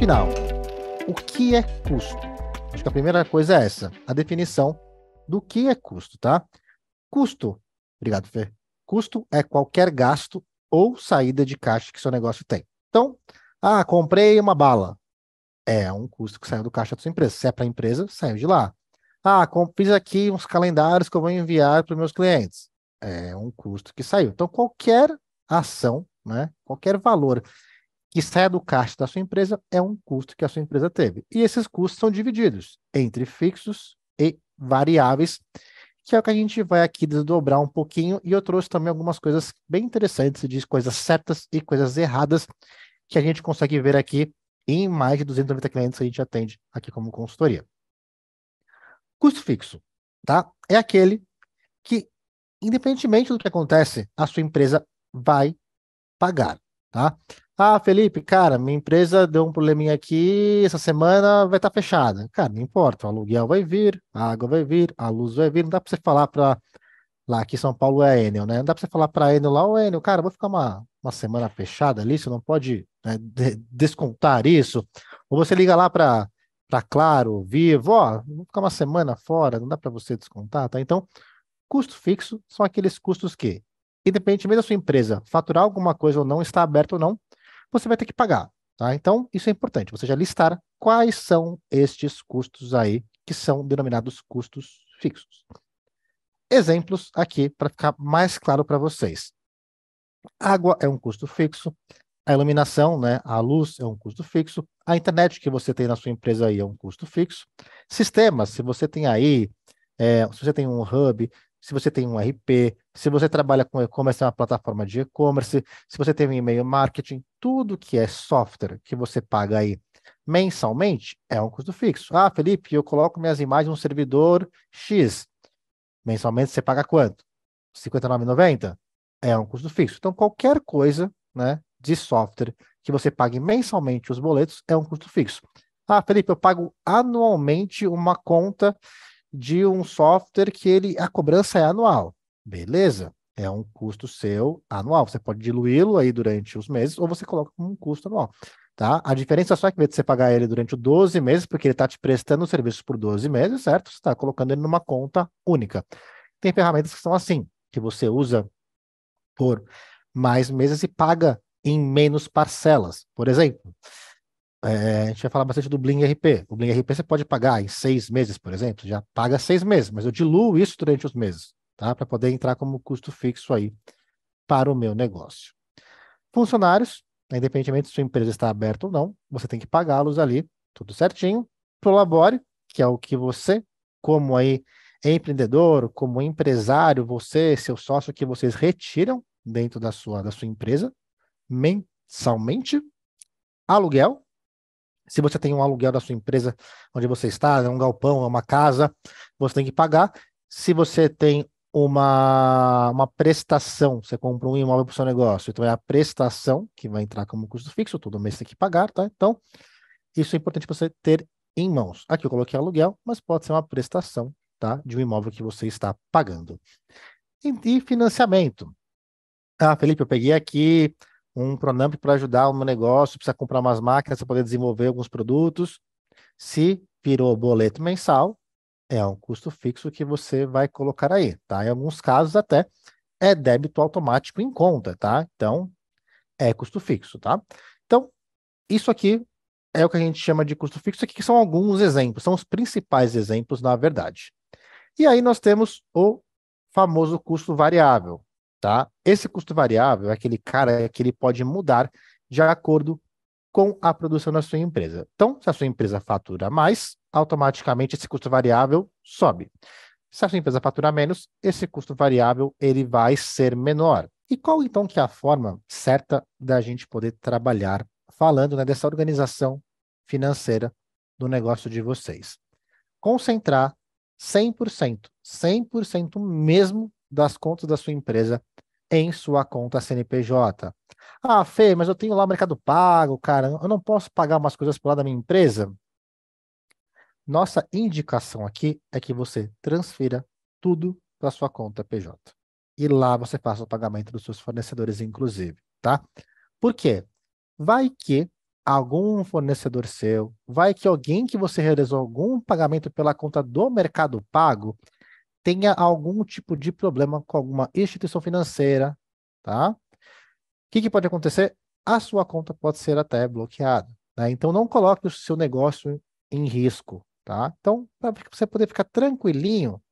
Afinal, o que é custo? Acho que a primeira coisa é essa, a definição do que é custo, tá? Custo, obrigado, Fê. Custo é qualquer gasto ou saída de caixa que seu negócio tem. Então, ah, comprei uma bala. É um custo que saiu do caixa da sua empresa. Se é para a empresa, saiu de lá. Ah, fiz aqui uns calendários que eu vou enviar para os meus clientes. É um custo que saiu. Então, qualquer ação, né, qualquer valor que saia do caixa da sua empresa é um custo que a sua empresa teve. E esses custos são divididos entre fixos e variáveis, que é o que a gente vai aqui desdobrar um pouquinho. E eu trouxe também algumas coisas bem interessantes de coisas certas e coisas erradas que a gente consegue ver aqui em mais de 290 clientes que a gente atende aqui como consultoria. Custo fixo, tá? É aquele que, independentemente do que acontece, a sua empresa vai pagar, tá? Ah, Felipe, cara, minha empresa deu um probleminha aqui, essa semana vai estar tá fechada. Cara, não importa, o aluguel vai vir, a água vai vir, a luz vai vir, não dá para você falar para lá aqui em São Paulo é a Enel, né? Não dá para você falar para Enel lá, o Enel, cara, vou ficar uma, uma semana fechada ali, você não pode né, de descontar isso. Ou você liga lá para para Claro, Vivo, ó, vou ficar uma semana fora, não dá para você descontar, tá? Então, custo fixo são aqueles custos que, independentemente da sua empresa faturar alguma coisa ou não, está aberto ou não, você vai ter que pagar. Tá? Então, isso é importante, você já listar quais são estes custos aí, que são denominados custos fixos. Exemplos aqui para ficar mais claro para vocês. Água é um custo fixo, a iluminação, né, a luz é um custo fixo, a internet que você tem na sua empresa aí é um custo fixo. Sistemas, se você tem aí, é, se você tem um hub, se você tem um RP, se você trabalha com e-commerce, é uma plataforma de e-commerce, se você tem um e-mail marketing, tudo que é software que você paga aí mensalmente é um custo fixo. Ah, Felipe, eu coloco minhas imagens num servidor X. Mensalmente você paga quanto? R$ 59,90? É um custo fixo. Então, qualquer coisa né, de software que você pague mensalmente os boletos é um custo fixo. Ah, Felipe, eu pago anualmente uma conta de um software que ele a cobrança é anual. Beleza? É um custo seu anual. Você pode diluí-lo aí durante os meses ou você coloca como um custo anual. Tá? A diferença só é que, ao invés de você pagar ele durante 12 meses, porque ele está te prestando serviços por 12 meses, certo? Você está colocando ele numa conta única. Tem ferramentas que são assim, que você usa por mais meses e paga em menos parcelas, por exemplo. É, a gente vai falar bastante do Bling RP. O Bling RP você pode pagar em seis meses, por exemplo. Já paga seis meses, mas eu diluo isso durante os meses, tá? Para poder entrar como custo fixo aí para o meu negócio. Funcionários, independentemente se sua empresa está aberta ou não, você tem que pagá-los ali, tudo certinho. Colabore, que é o que você, como aí empreendedor, como empresário, você, seu sócio, que vocês retiram dentro da sua, da sua empresa mensalmente. Aluguel, se você tem um aluguel da sua empresa onde você está, é um galpão, é uma casa, você tem que pagar. Se você tem uma, uma prestação, você compra um imóvel para o seu negócio, então é a prestação que vai entrar como custo fixo, todo mês você tem que pagar, tá? Então, isso é importante você ter em mãos. Aqui eu coloquei aluguel, mas pode ser uma prestação, tá? De um imóvel que você está pagando. E, e financiamento. Ah, Felipe, eu peguei aqui um Pronamp para ajudar o meu negócio, precisa comprar umas máquinas para poder desenvolver alguns produtos. Se virou boleto mensal, é um custo fixo que você vai colocar aí, tá? Em alguns casos até é débito automático em conta, tá? Então, é custo fixo, tá? Então, isso aqui é o que a gente chama de custo fixo, aqui que são alguns exemplos, são os principais exemplos, na verdade. E aí nós temos o famoso custo variável, Tá? Esse custo variável é aquele cara é que ele pode mudar de acordo com a produção da sua empresa. Então, se a sua empresa fatura mais, automaticamente esse custo variável sobe. Se a sua empresa fatura menos, esse custo variável ele vai ser menor. E qual então que é a forma certa da gente poder trabalhar falando né, dessa organização financeira do negócio de vocês? Concentrar 100%, 100% mesmo das contas da sua empresa em sua conta CNPJ. Ah, Fê, mas eu tenho lá o Mercado Pago, cara, eu não posso pagar umas coisas por lá da minha empresa? Nossa indicação aqui é que você transfira tudo para sua conta PJ. E lá você faça o pagamento dos seus fornecedores, inclusive, tá? Por quê? Vai que algum fornecedor seu, vai que alguém que você realizou algum pagamento pela conta do Mercado Pago tenha algum tipo de problema com alguma instituição financeira, tá? O que, que pode acontecer? A sua conta pode ser até bloqueada. Né? Então, não coloque o seu negócio em risco, tá? Então, para você poder ficar tranquilinho,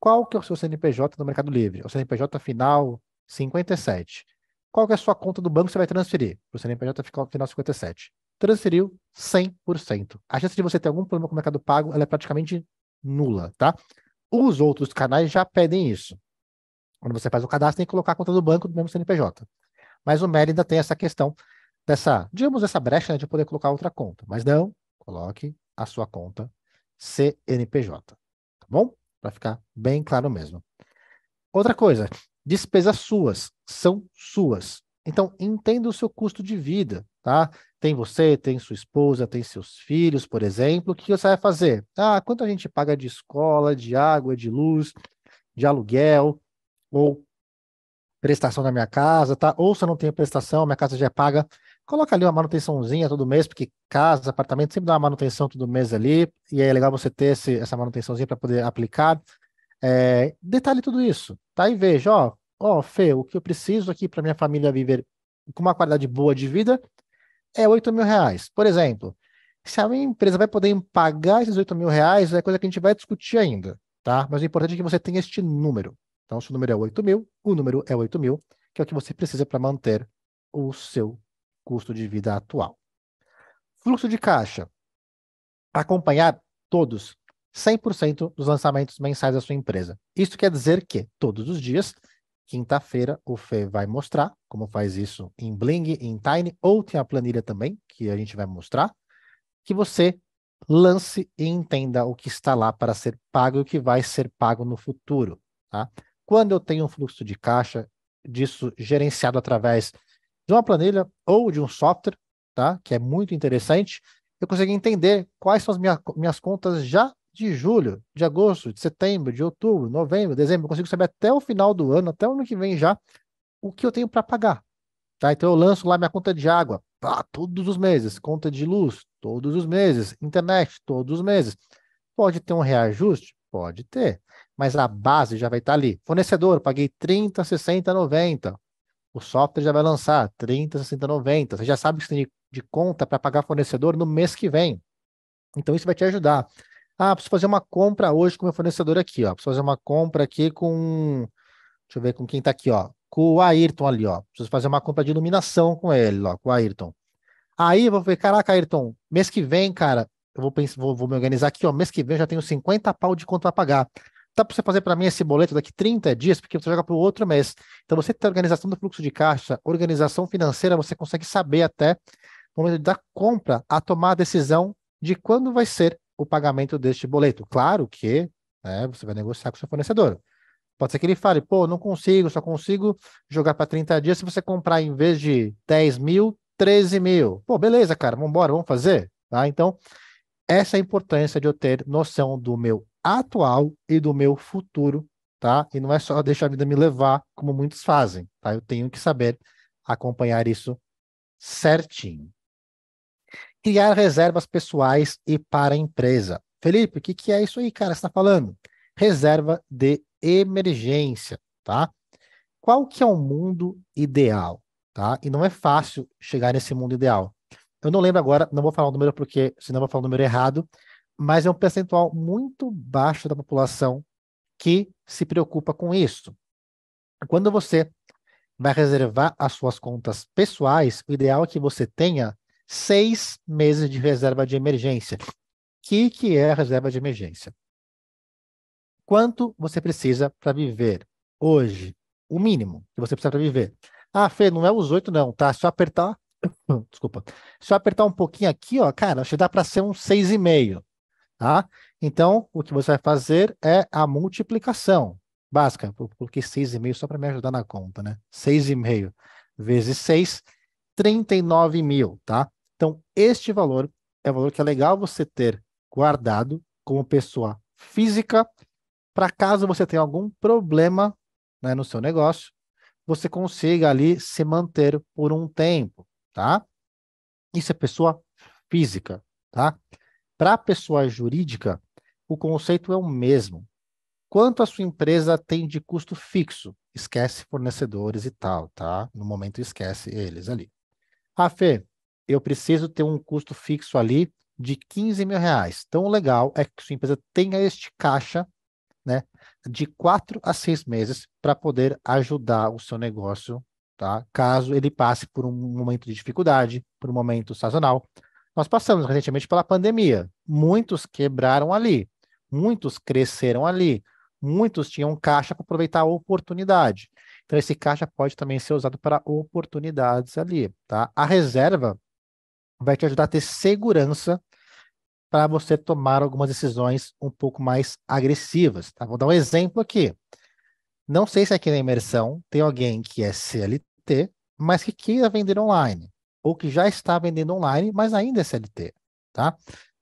qual que é o seu CNPJ no Mercado Livre? É o CNPJ final 57. Qual que é a sua conta do banco que você vai transferir? O o CNPJ final 57. Transferiu 100%. A chance de você ter algum problema com o Mercado Pago é praticamente nula, tá? Os outros canais já pedem isso. Quando você faz o cadastro, tem que colocar a conta do banco do mesmo CNPJ. Mas o Mérida ainda tem essa questão dessa, digamos, essa brecha né, de poder colocar outra conta. Mas não, coloque a sua conta CNPJ. Tá bom? Para ficar bem claro mesmo. Outra coisa, despesas suas são suas. Então, entenda o seu custo de vida, tá? Tem você, tem sua esposa, tem seus filhos, por exemplo. O que você vai fazer? Ah, quanto a gente paga de escola, de água, de luz, de aluguel, ou prestação da minha casa, tá? Ou se eu não tenho prestação, minha casa já é paga, coloca ali uma manutençãozinha todo mês, porque casa, apartamento, sempre dá uma manutenção todo mês ali, e aí é legal você ter esse, essa manutençãozinha para poder aplicar. É, detalhe tudo isso, tá? E veja, ó, ó, oh, Fê, o que eu preciso aqui para minha família viver com uma qualidade boa de vida é 8 mil reais. Por exemplo, se a minha empresa vai poder pagar esses 8 mil reais, é coisa que a gente vai discutir ainda, tá? Mas o importante é que você tenha este número. Então, se o número é 8 mil, o número é 8 mil, que é o que você precisa para manter o seu custo de vida atual. Fluxo de caixa. Acompanhar todos 100% dos lançamentos mensais da sua empresa. Isso quer dizer que, todos os dias, Quinta-feira o Fê vai mostrar como faz isso em Bling, em Tiny, ou tem a planilha também, que a gente vai mostrar, que você lance e entenda o que está lá para ser pago e o que vai ser pago no futuro. Tá? Quando eu tenho um fluxo de caixa disso gerenciado através de uma planilha ou de um software, tá? que é muito interessante, eu consigo entender quais são as minha, minhas contas já de julho, de agosto, de setembro, de outubro, novembro, dezembro, eu consigo saber até o final do ano, até o ano que vem já, o que eu tenho para pagar. Tá? Então eu lanço lá minha conta de água, pá, todos os meses, conta de luz, todos os meses, internet, todos os meses. Pode ter um reajuste? Pode ter, mas a base já vai estar tá ali. Fornecedor, paguei 30, 60, 90. O software já vai lançar 30, 60, 90. Você já sabe que você tem de conta para pagar fornecedor no mês que vem. Então isso vai te ajudar. Ah, preciso fazer uma compra hoje com meu fornecedor aqui, ó. Preciso fazer uma compra aqui com. Deixa eu ver com quem está aqui, ó. Com o Ayrton ali, ó. Preciso fazer uma compra de iluminação com ele, ó, com o Ayrton. Aí eu vou ver, caraca, Ayrton, mês que vem, cara, eu vou, pensar, vou, vou me organizar aqui, ó. Mês que vem eu já tenho 50 pau de conta a pagar. Tá para você fazer para mim esse boleto daqui 30 dias, porque você joga para o outro mês. Então você tem organização do fluxo de caixa, organização financeira, você consegue saber até no momento da compra a tomar a decisão de quando vai ser o pagamento deste boleto. Claro que né, você vai negociar com o seu fornecedor. Pode ser que ele fale, pô, não consigo, só consigo jogar para 30 dias se você comprar em vez de 10 mil, 13 mil. Pô, beleza, cara, vamos embora, vamos fazer. Tá? Então, essa é a importância de eu ter noção do meu atual e do meu futuro, tá? E não é só deixar a vida me levar, como muitos fazem, tá? Eu tenho que saber acompanhar isso certinho criar reservas pessoais e para a empresa. Felipe, o que, que é isso aí, cara? Você está falando? Reserva de emergência, tá? Qual que é o mundo ideal, tá? E não é fácil chegar nesse mundo ideal. Eu não lembro agora, não vou falar o número porque senão vou falar o número errado, mas é um percentual muito baixo da população que se preocupa com isso. Quando você vai reservar as suas contas pessoais, o ideal é que você tenha seis meses de reserva de emergência. O que, que é a reserva de emergência? Quanto você precisa para viver hoje? O mínimo que você precisa para viver. Ah, Fê, não é os oito, não, tá? Se eu apertar. Desculpa. Se eu apertar um pouquinho aqui, ó, cara, acho que dá para ser um seis e meio, tá? Então, o que você vai fazer é a multiplicação básica. Eu coloquei seis e meio só para me ajudar na conta, né? Seis e meio vezes seis, 39 mil, tá? Então, este valor é valor que é legal você ter guardado como pessoa física, para caso você tenha algum problema né, no seu negócio, você consiga ali se manter por um tempo, tá? Isso é pessoa física, tá? Para a pessoa jurídica, o conceito é o mesmo. Quanto a sua empresa tem de custo fixo? Esquece fornecedores e tal, tá? No momento esquece eles ali. Ah, Fê, eu preciso ter um custo fixo ali de 15 mil reais. Então, o legal é que sua empresa tenha este caixa né, de quatro a seis meses para poder ajudar o seu negócio, tá? caso ele passe por um momento de dificuldade, por um momento sazonal. Nós passamos recentemente pela pandemia, muitos quebraram ali, muitos cresceram ali, muitos tinham caixa para aproveitar a oportunidade. Então, esse caixa pode também ser usado para oportunidades ali, tá? A reserva vai te ajudar a ter segurança para você tomar algumas decisões um pouco mais agressivas. Tá? Vou dar um exemplo aqui. Não sei se aqui é na imersão tem alguém que é CLT, mas que queira vender online, ou que já está vendendo online, mas ainda é CLT. Tá?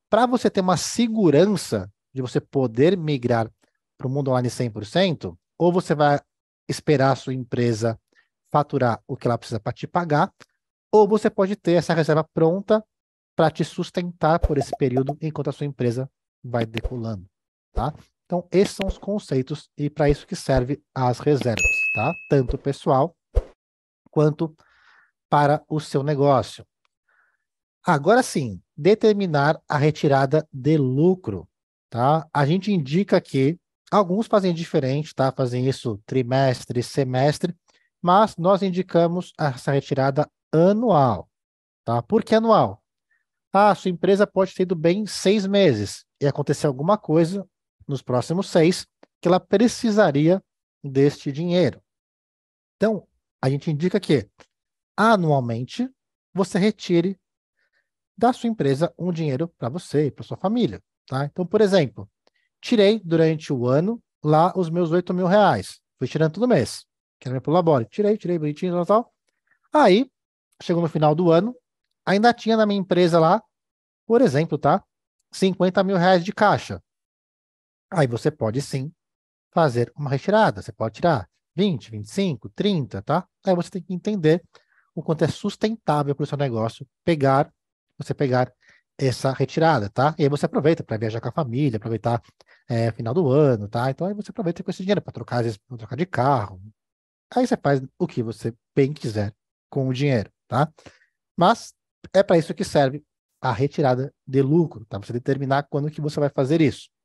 Para você ter uma segurança de você poder migrar para o mundo online 100%, ou você vai esperar a sua empresa faturar o que ela precisa para te pagar, ou você pode ter essa reserva pronta para te sustentar por esse período enquanto a sua empresa vai decolando, tá? Então, esses são os conceitos e para isso que serve as reservas, tá? Tanto pessoal quanto para o seu negócio. Agora sim, determinar a retirada de lucro, tá? A gente indica que alguns fazem diferente, tá? Fazem isso trimestre, semestre, mas nós indicamos essa retirada anual. Tá? Por que anual? Ah, sua empresa pode ter ido bem seis meses e acontecer alguma coisa nos próximos seis que ela precisaria deste dinheiro. Então, a gente indica que anualmente você retire da sua empresa um dinheiro para você e para sua família. Tá? Então, por exemplo, tirei durante o ano lá os meus 8 mil reais. Fui tirando todo mês. Que era meu labore. Tirei, tirei bonitinho, tal, tal. Aí, chegou no final do ano, ainda tinha na minha empresa lá, por exemplo, tá? 50 mil reais de caixa. Aí você pode sim fazer uma retirada. Você pode tirar 20, 25, 30, tá? Aí você tem que entender o quanto é sustentável para o seu negócio pegar, você pegar essa retirada, tá? E aí você aproveita para viajar com a família, aproveitar é, final do ano, tá? Então aí você aproveita com esse dinheiro para trocar, trocar de carro. Aí você faz o que você bem quiser com o dinheiro tá? Mas é para isso que serve a retirada de lucro, tá? Você determinar quando que você vai fazer isso.